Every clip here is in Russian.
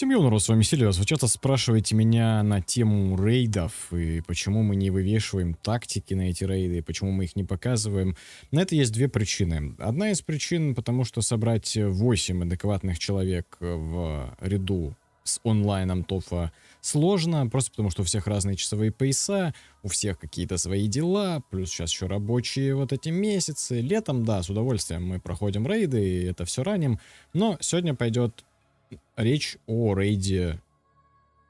Тим Юнору, с вами Сильвас. Вы часто спрашиваете меня на тему рейдов и почему мы не вывешиваем тактики на эти рейды, и почему мы их не показываем. На это есть две причины. Одна из причин, потому что собрать 8 адекватных человек в ряду с онлайном ТОФа сложно, просто потому что у всех разные часовые пояса, у всех какие-то свои дела, плюс сейчас еще рабочие вот эти месяцы. Летом, да, с удовольствием мы проходим рейды, и это все раним, но сегодня пойдет речь о рейде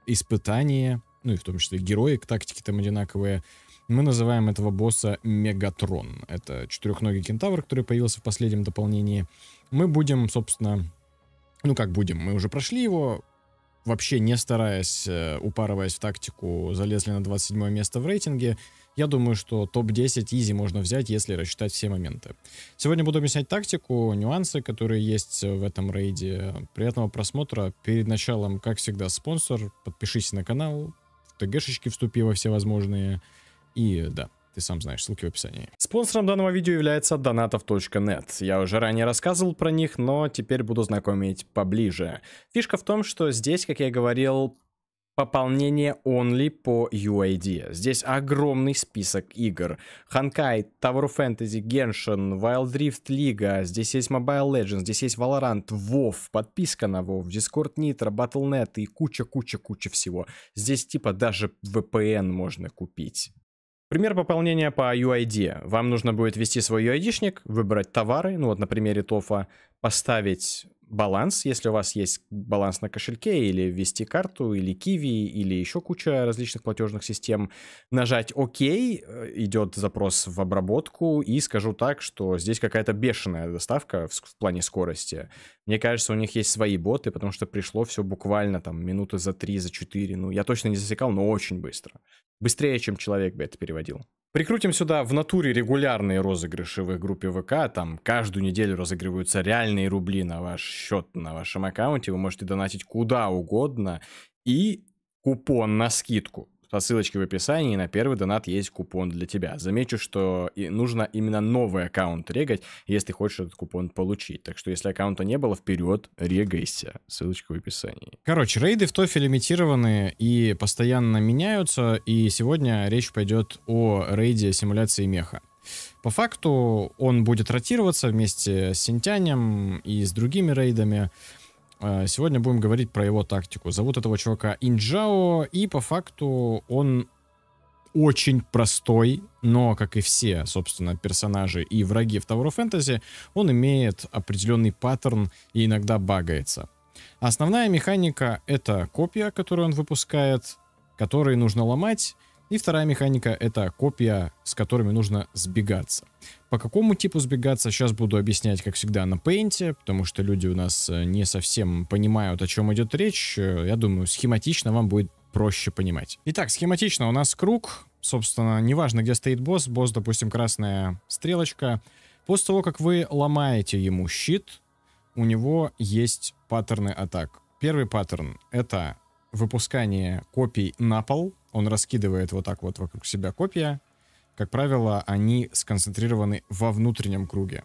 испытания, ну и в том числе героик, тактики там одинаковые. Мы называем этого босса Мегатрон. Это четырехногий кентавр, который появился в последнем дополнении. Мы будем, собственно, ну как будем, мы уже прошли его, вообще не стараясь, э, упарываясь в тактику, залезли на 27 место в рейтинге. Я думаю, что топ-10 изи можно взять, если рассчитать все моменты. Сегодня буду объяснять тактику, нюансы, которые есть в этом рейде. Приятного просмотра. Перед началом, как всегда, спонсор. Подпишись на канал, в ТГшечки вступи во все возможные. И да, ты сам знаешь, ссылки в описании. Спонсором данного видео является донатов.нет. Я уже ранее рассказывал про них, но теперь буду знакомить поближе. Фишка в том, что здесь, как я говорил, Пополнение only по UID. Здесь огромный список игр. Ханкай, Tower of Fantasy, Genshin, Wild Rift лига здесь есть Mobile Legends, здесь есть Valorant, WoW, подписка на WoW, Discord Nitro, Battle.net и куча-куча-куча всего. Здесь типа даже VPN можно купить. Пример пополнения по UID. Вам нужно будет ввести свой UID-шник, выбрать товары, ну вот на примере ТОФа, поставить баланс, если у вас есть баланс на кошельке, или ввести карту, или Kiwi, или еще куча различных платежных систем, нажать ОК, э, идет запрос в обработку, и скажу так, что здесь какая-то бешеная доставка в, в плане скорости. Мне кажется, у них есть свои боты, потому что пришло все буквально там минуты за три, за четыре, ну я точно не засекал, но очень быстро. Быстрее, чем человек бы это переводил. Прикрутим сюда в натуре регулярные розыгрыши в их группе ВК. Там каждую неделю разыгрываются реальные рубли на ваш счет на вашем аккаунте. Вы можете донатить куда угодно. И купон на скидку. По ссылочке в описании на первый донат есть купон для тебя. Замечу, что и нужно именно новый аккаунт регать, если хочешь этот купон получить. Так что если аккаунта не было, вперед, регайся. Ссылочка в описании. Короче, рейды в тофе лимитированы и постоянно меняются. И сегодня речь пойдет о рейде симуляции меха. По факту он будет ротироваться вместе с Синтянем и с другими рейдами. Э, сегодня будем говорить про его тактику. Зовут этого чувака Инджао, и по факту он очень простой, но, как и все, собственно, персонажи и враги в Tower of Fantasy, он имеет определенный паттерн и иногда багается. Основная механика — это копья, которые он выпускает, которые нужно ломать, и вторая механика — это копья, с которыми нужно сбегаться. По какому типу сбегаться, сейчас буду объяснять, как всегда, на пейнте, потому что люди у нас э, не совсем понимают, о чем идет речь. Э, я думаю, схематично вам будет проще понимать. Итак, схематично у нас круг. Собственно, неважно, где стоит босс. Босс, допустим, красная стрелочка. После того, как вы ломаете ему щит, у него есть паттерны атак. Первый паттерн — это выпускание копий на пол — он раскидывает вот так вот вокруг себя копья. Как правило, они сконцентрированы во внутреннем круге.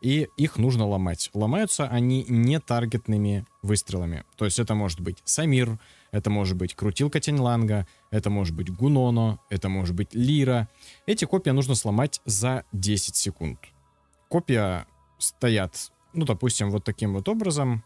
И их нужно ломать. Ломаются они не таргетными выстрелами. То есть это может быть Самир, это может быть Крутилка Теньланга, это может быть Гуноно, это может быть Лира. Эти копья нужно сломать за 10 секунд. Копья стоят, ну, допустим, вот таким вот образом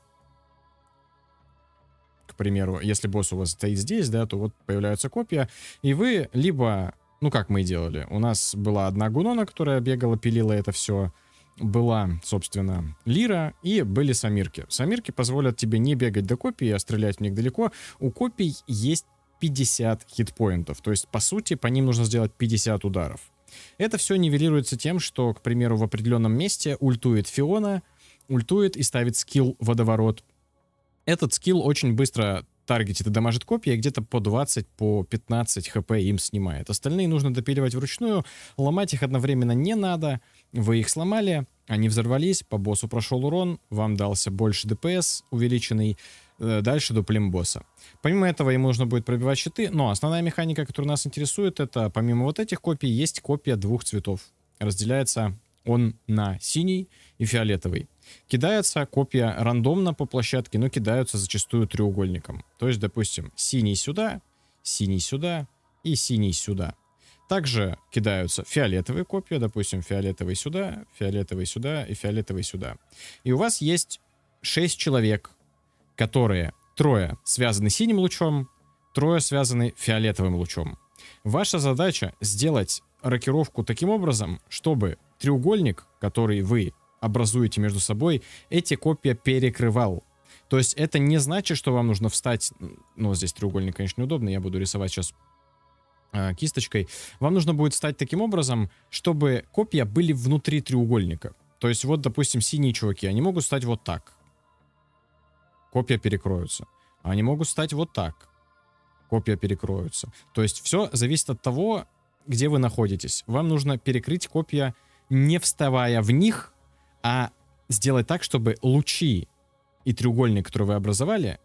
примеру, если босс у вас стоит здесь, да, то вот появляется копия, и вы либо, ну как мы и делали, у нас была одна гунона, которая бегала, пилила это все, была, собственно, лира и были самирки. Самирки позволят тебе не бегать до копии, а стрелять в них далеко. У копий есть 50 хитпоинтов, то есть, по сути, по ним нужно сделать 50 ударов. Это все нивелируется тем, что, к примеру, в определенном месте ультует Фиона, ультует и ставит скилл «Водоворот» Этот скилл очень быстро таргетит и дамажит копии, где-то по 20, по 15 хп им снимает. Остальные нужно допиливать вручную, ломать их одновременно не надо. Вы их сломали, они взорвались, по боссу прошел урон, вам дался больше ДПС увеличенный, э, дальше дуплим босса. Помимо этого ему нужно будет пробивать щиты, но основная механика, которая нас интересует, это помимо вот этих копий, есть копия двух цветов. Разделяется он на синий и фиолетовый. кидается копия рандомно по площадке, но кидаются зачастую треугольником. То есть, допустим, синий сюда, синий сюда и синий сюда. Также кидаются фиолетовые копья, допустим, фиолетовый сюда, фиолетовый сюда и фиолетовый сюда. И у вас есть 6 человек, которые трое связаны синим лучом, трое связаны фиолетовым лучом. Ваша задача сделать рокировку таким образом, чтобы треугольник, который вы образуете между собой, эти копья перекрывал. То есть это не значит, что вам нужно встать... Ну, здесь треугольник, конечно, неудобно, я буду рисовать сейчас э, а, кисточкой. Вам нужно будет встать таким образом, чтобы копья были внутри треугольника. То есть вот, допустим, синие чуваки, они могут стать вот так. Копья перекроются. Они могут стать вот так. Копья перекроются. То есть все зависит от того, где вы находитесь. Вам нужно перекрыть копья не вставая в них, а сделать так, чтобы лучи и треугольник, который вы образовали,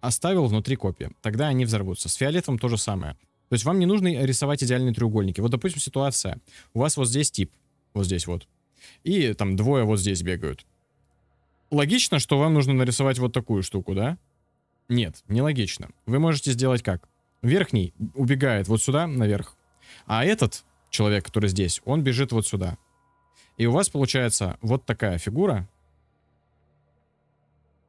оставил внутри копии. Тогда они взорвутся. С фиолетовым то же самое. То есть вам не нужно рисовать идеальные треугольники. Вот, допустим, ситуация. У вас вот здесь тип. Вот здесь вот. И там двое вот здесь бегают. Логично, что вам нужно нарисовать вот такую штуку, да? Нет, нелогично. Вы можете сделать как? Верхний убегает вот сюда, наверх. А этот человек, который здесь, он бежит вот сюда. И у вас получается вот такая фигура,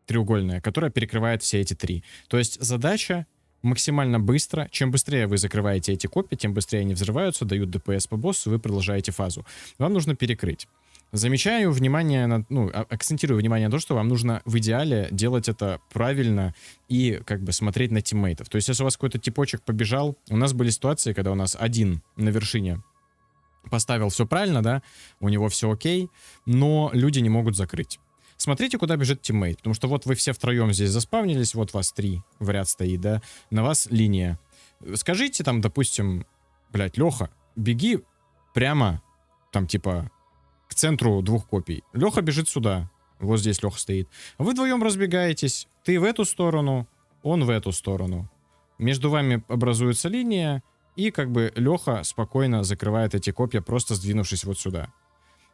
треугольная, которая перекрывает все эти три. То есть задача максимально быстро. Чем быстрее вы закрываете эти копии, тем быстрее они взрываются, дают ДПС по боссу, вы продолжаете фазу. Вам нужно перекрыть. Замечаю внимание, на, ну, а, акцентирую внимание на то, что вам нужно в идеале делать это правильно и как бы смотреть на тиммейтов. То есть если у вас какой-то типочек побежал, у нас были ситуации, когда у нас один на вершине поставил все правильно, да, у него все окей, но люди не могут закрыть. Смотрите, куда бежит тиммейт, потому что вот вы все втроем здесь заспавнились, вот вас три в ряд стоит, да, на вас линия. Скажите там, допустим, блядь, Леха, беги прямо там типа к центру двух копий. Леха бежит сюда, вот здесь Леха стоит. Вы вдвоем разбегаетесь, ты в эту сторону, он в эту сторону. Между вами образуется линия, и как бы Леха спокойно закрывает эти копья, просто сдвинувшись вот сюда.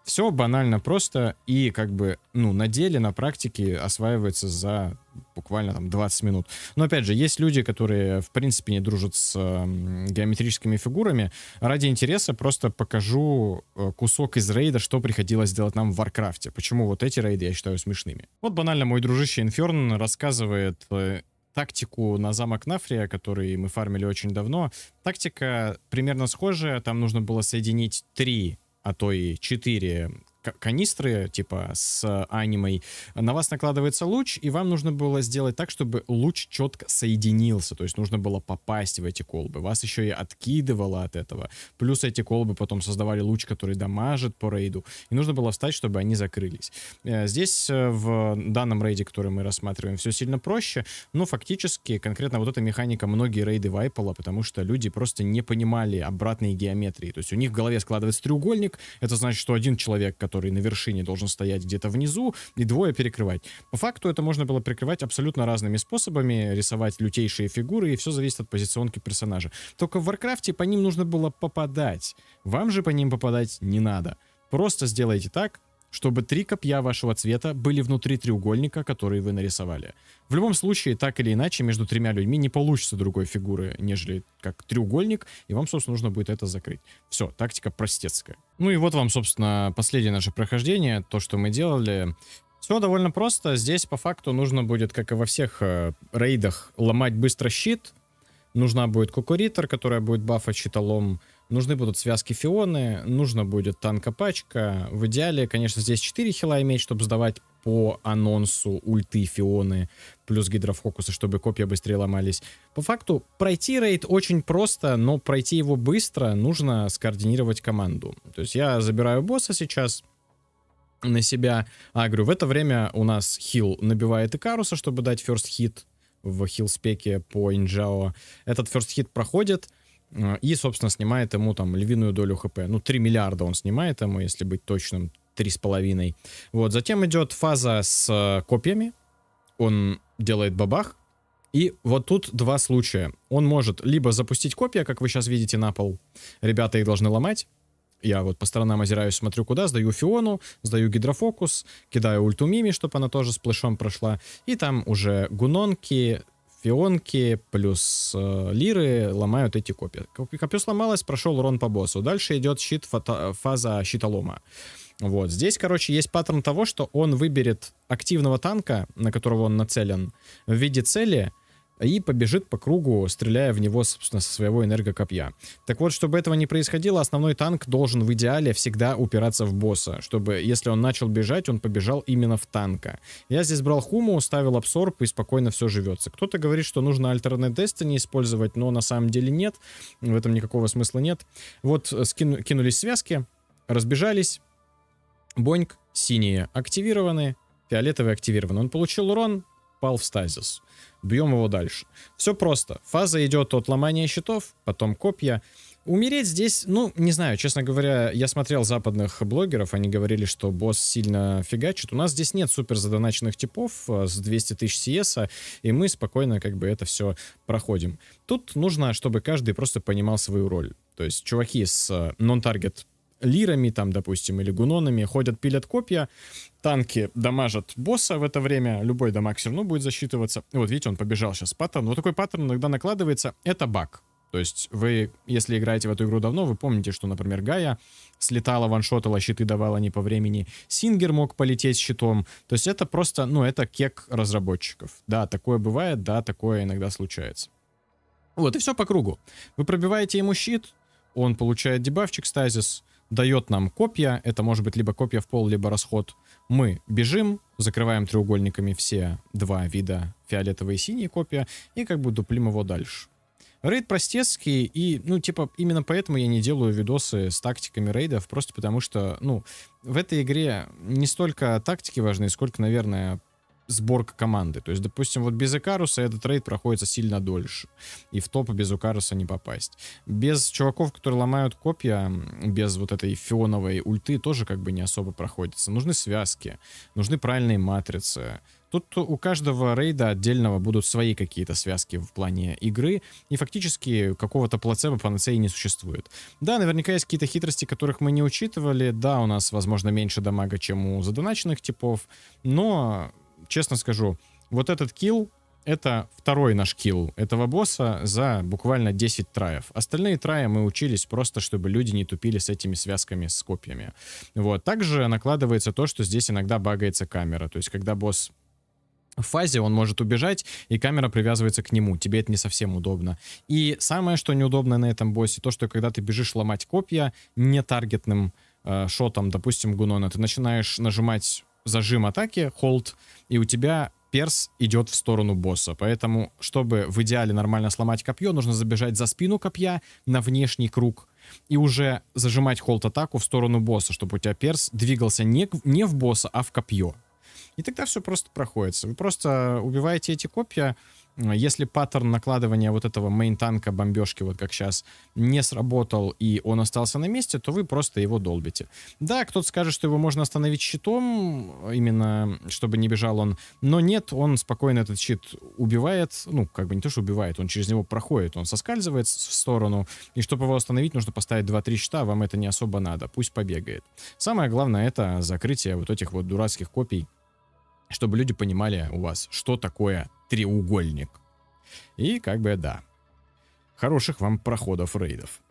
Все банально просто и как бы, ну, на деле, на практике осваивается за буквально там 20 минут. Но опять же, есть люди, которые в принципе не дружат с э, геометрическими фигурами. Ради интереса просто покажу э, кусок из рейда, что приходилось делать нам в Варкрафте. Почему вот эти рейды я считаю смешными. Вот банально мой дружище Инферн рассказывает э, тактику на замок Нафрия, который мы фармили очень давно. Тактика примерно схожая, там нужно было соединить три, а то и четыре канистры, типа с анимой, на вас накладывается луч, и вам нужно было сделать так, чтобы луч четко соединился, то есть нужно было попасть в эти колбы. Вас еще и откидывало от этого. Плюс эти колбы потом создавали луч, который дамажит по рейду, и нужно было встать, чтобы они закрылись. Э, здесь э, в данном рейде, который мы рассматриваем, все сильно проще, но фактически конкретно вот эта механика многие рейды вайпала, потому что люди просто не понимали обратной геометрии. То есть у них в голове складывается треугольник, это значит, что один человек, который который на вершине должен стоять где-то внизу, и двое перекрывать. По факту это можно было прикрывать абсолютно разными способами, рисовать лютейшие фигуры, и все зависит от позиционки персонажа. Только в Варкрафте по ним нужно было попадать. Вам же по ним попадать не надо. Просто сделайте так, чтобы три копья вашего цвета были внутри треугольника, который вы нарисовали. В любом случае, так или иначе, между тремя людьми не получится другой фигуры, нежели как треугольник, и вам, собственно, нужно будет это закрыть. Все, тактика простецкая. Ну и вот вам, собственно, последнее наше прохождение, то, что мы делали. Все довольно просто. Здесь, по факту, нужно будет, как и во всех э, рейдах, ломать быстро щит. Нужна будет кукуритор, которая будет бафать щитолом. Нужны будут связки Фионы, нужно будет танкопачка. В идеале, конечно, здесь 4 хила иметь, чтобы сдавать по анонсу ульты Фионы плюс гидрофокуса, чтобы копья быстрее ломались. По факту, пройти рейд очень просто, но пройти его быстро нужно скоординировать команду. То есть я забираю босса сейчас, на себя а говорю В это время у нас хил набивает Икаруса, чтобы дать first хит в хил спеке по Инджао. Этот first хит проходит, а, и, собственно, снимает ему там львиную долю хп. Ну, 3 миллиарда он снимает ему, если быть точным, 3,5. Вот, затем идет фаза с э, копьями. Он делает бабах. И вот тут два случая. Он может либо запустить копья, как вы сейчас видите, на пол. Ребята их должны ломать. Я вот по сторонам озираюсь, смотрю куда, сдаю Фиону, сдаю гидрофокус, кидаю ульту Мими, чтобы она тоже с плешом прошла. И там уже гунонки, фионки плюс э, лиры ломают эти копья. Копье сломалось, прошел урон по боссу. Дальше идет щит, фото, фаза щитолома. Вот. Здесь, короче, есть паттерн того, что он выберет активного танка, на которого он нацелен, в виде цели — и побежит по кругу, стреляя в него, собственно, со своего энергокопья. Так вот, чтобы этого не происходило, основной танк должен в идеале всегда упираться в босса, чтобы, если он начал бежать, он побежал именно в танка. Я здесь брал хуму, ставил абсорб и спокойно все живется. Кто-то говорит, что нужно альтернат Destiny использовать, но на самом деле нет, в этом никакого смысла нет. Вот э, скину, кинулись связки, разбежались, Боньк, синие активированы, фиолетовые активированы. Он получил урон, пал в стазис бьем его дальше. Все просто. Фаза идет от ломания щитов, потом копья. Умереть здесь, ну, не знаю, честно говоря, я смотрел западных блогеров, они говорили, что босс сильно фигачит. У нас здесь нет супер задоначенных типов э, с 200 тысяч CS, и мы спокойно как бы это все проходим. Тут нужно, чтобы каждый просто понимал свою роль. То есть чуваки с э, нон-таргет лирами, там, допустим, или гунонами, ходят, пилят копья, танки дамажат босса в это время, любой дамаг все равно будет засчитываться. Вот видите, он побежал сейчас паттерн. Вот такой паттерн иногда накладывается, это баг. То есть вы, если играете в эту игру давно, вы помните, что, например, Гая слетала, ваншотала, щиты давала не по времени. Сингер мог полететь щитом. То есть это просто, ну, это кек разработчиков. Да, такое бывает, да, такое иногда случается. Вот, и все по кругу. Вы пробиваете ему щит, он получает дебафчик стазис, дает нам копья. Это может быть либо копья в пол, либо расход. Мы бежим, закрываем треугольниками все два вида, фиолетовые и синие копья, и как бы дуплим его дальше. Рейд простецкий, и, ну, типа, именно поэтому я не делаю видосы с тактиками рейдов, просто потому что, ну, в этой игре не столько тактики важны, сколько, наверное, сборка команды. То есть, допустим, вот без Икаруса этот рейд проходится сильно дольше. И в топ без Икаруса не попасть. Без чуваков, которые ломают копья, без вот этой фионовой ульты тоже как бы не особо проходится. Нужны связки, нужны правильные матрицы. Тут у каждого рейда отдельного будут свои какие-то связки в плане игры, и фактически какого-то плацебо панацеи не существует. Да, наверняка есть какие-то хитрости, которых мы не учитывали, да, у нас, возможно, меньше дамага, чем у задоначенных типов, но честно скажу, вот этот килл, это второй наш килл этого босса за буквально 10 траев. Остальные траи мы учились просто, чтобы люди не тупили с этими связками с копьями. Вот. Также накладывается то, что здесь иногда багается камера. То есть, когда босс в фазе он может убежать, и камера привязывается к нему. Тебе это не совсем удобно. И самое, что неудобно на этом боссе, то, что когда ты бежишь ломать копья не таргетным э, шотом, допустим, Гунона, ты начинаешь нажимать зажим атаки, холд, и у тебя перс идет в сторону босса. Поэтому, чтобы в идеале нормально сломать копье, нужно забежать за спину копья на внешний круг и уже зажимать холд-атаку в сторону босса, чтобы у тебя перс двигался не, не в босса, а в копье. И тогда все просто проходится. Вы просто убиваете эти копья, если паттерн накладывания вот этого мейн-танка бомбежки, вот как сейчас, не сработал и он остался на месте, то вы просто его долбите. Да, кто-то скажет, что его можно остановить щитом, именно чтобы не бежал он, но нет, он спокойно этот щит убивает, ну, как бы не то, что убивает, он через него проходит, он соскальзывает в сторону, и чтобы его остановить, нужно поставить 2-3 щита, вам это не особо надо, пусть побегает. Самое главное это закрытие вот этих вот дурацких копий, чтобы люди понимали у вас, что такое треугольник. И как бы да. Хороших вам проходов рейдов.